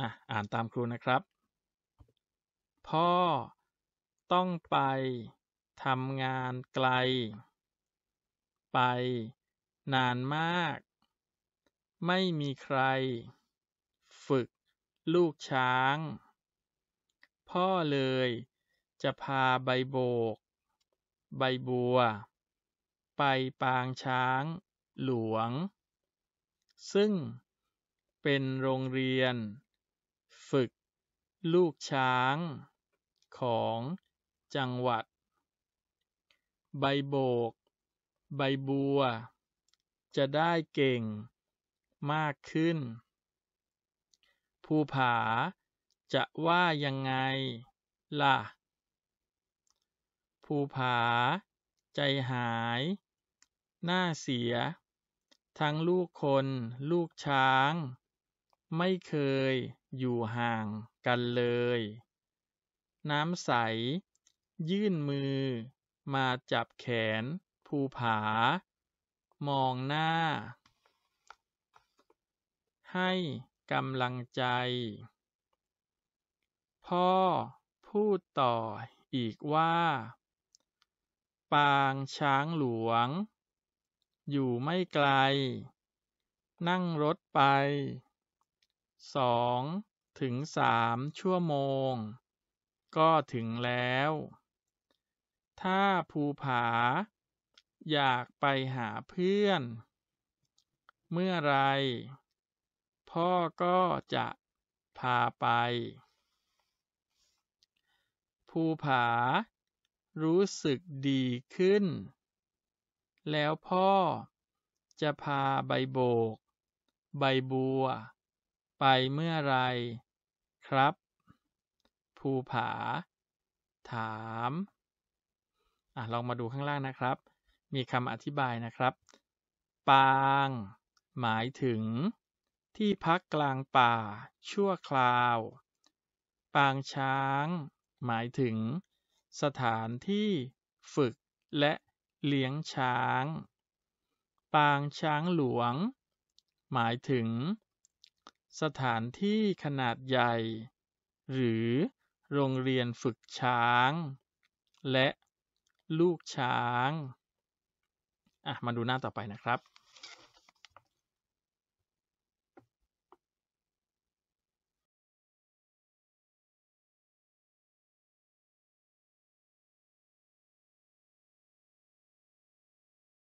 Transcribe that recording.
อ่ะ อ่านตามครูนะครับ พ่อต้องไปทำงานไกล ไปนานมาก ไม่มีใคร ฝึกลูกช้าง พ่อเลยจะพาใบโบก ใบบัว ไปปางช้าง หลวง ซึ่งเป็นโรงเรียนฝึกลูกช้าง ของจังหวัด ใบโบก ใบบัว จะได้เก่งมากขึ้น ภูผาจะว่ายังไง ล่ะ ภูผา ใจหาย หน้าเสีย ทั้งลูกคนลูกช้างไม่เคยอยู่ห่างกันเลย น้ำใสยื่นมือมาจับแขน ภูผา มองหน้าให้กำลังใจ พ่อพูดต่ออีกว่า ปางช้างหลวงอยู่ไม่ไกล นั่งรถไปสองถึงสามชั่วโมง ก็ถึงแล้ว ถ้าภูผา อยากไปหาเพื่อน เมื่อไร พ่อก็จะพาไป ภูผารู้สึกดีขึ้น แล้วพ่อจะพาใบโบก ใบบัวไปเมื่อไรครับ ภูผา ถามอ่ะลองมาดูข้างล่างนะครับ มีคำอธิบายนะครับ ปาง หมายถึง ที่พักกลางป่าชั่วคราว ปางช้าง หมายถึง สถานที่ฝึกและเลี้ยงช้าง ปางช้างหลวง หมายถึงสถานที่ขนาดใหญ่ หรือโรงเรียนฝึกช้าง และลูกช้าง อ่ะ มาดูหน้าต่อไปนะครับ